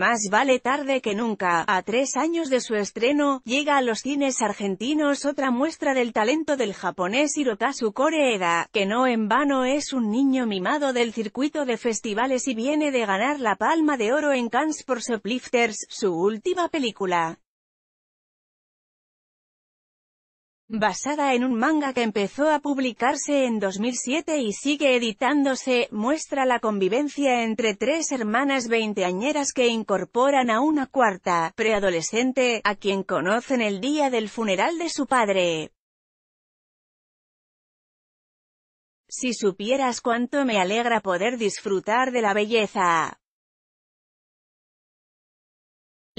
Más vale tarde que nunca, a tres años de su estreno, llega a los cines argentinos otra muestra del talento del japonés Hirokazu Koreeda, que no en vano es un niño mimado del circuito de festivales y viene de ganar la Palma de Oro en Cannes por Shoplifters, su última película. basada en un manga que empezó a publicarse en 2007 y sigue editándose, muestra la convivencia entre tres hermanas veinteañeras que incorporan a una cuarta, preadolescente, a quien conocen el día del funeral de su padre. Si supieras cuánto me alegra poder disfrutar de la belleza.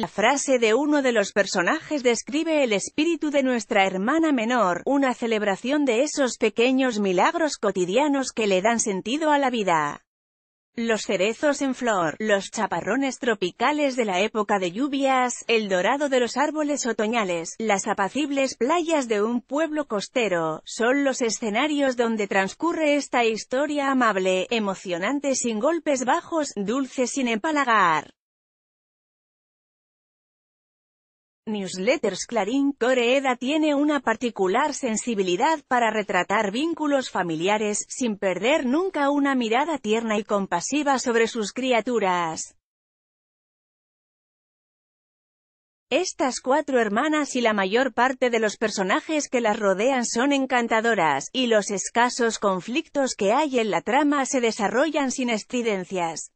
La frase de uno de los personajes describe el espíritu de nuestra hermana menor, una celebración de esos pequeños milagros cotidianos que le dan sentido a la vida. Los cerezos en flor, los chaparrones tropicales de la época de lluvias, el dorado de los árboles otoñales, las apacibles playas de un pueblo costero, son los escenarios donde transcurre esta historia amable, emocionante sin golpes bajos, dulce sin empalagar. Newsletters Clarín Coreeda tiene una particular sensibilidad para retratar vínculos familiares, sin perder nunca una mirada tierna y compasiva sobre sus criaturas. Estas cuatro hermanas y la mayor parte de los personajes que las rodean son encantadoras, y los escasos conflictos que hay en la trama se desarrollan sin estridencias.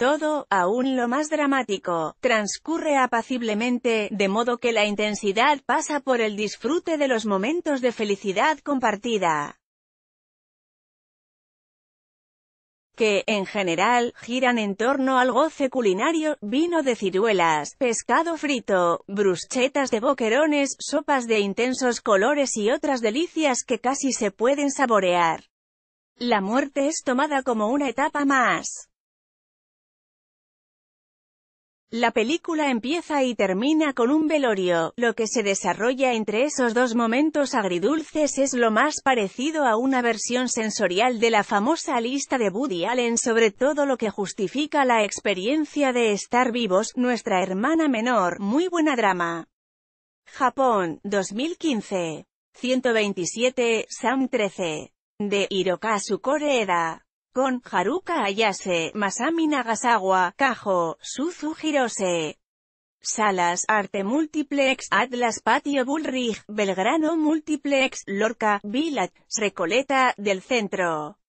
Todo, aún lo más dramático, transcurre apaciblemente, de modo que la intensidad pasa por el disfrute de los momentos de felicidad compartida. que, en general, giran en torno al goce culinario, vino de ciruelas, pescado frito, bruschetas de boquerones, sopas de intensos colores y otras delicias que casi se pueden saborear. La muerte es tomada como una etapa más. La película empieza y termina con un velorio, lo que se desarrolla entre esos dos momentos agridulces es lo más parecido a una versión sensorial de la famosa lista de Woody Allen sobre todo lo que justifica la experiencia de estar vivos, nuestra hermana menor, muy buena drama. Japón, 2015. 127, Sam 13. De Hirokazu Koreeda con Haruka Ayase, Masami Nagasawa, Kajo, Suzu Hirose. Salas, Arte Multiplex, Atlas Patio Bullrich, Belgrano Multiplex, Lorca, Vilat Recoleta, del Centro.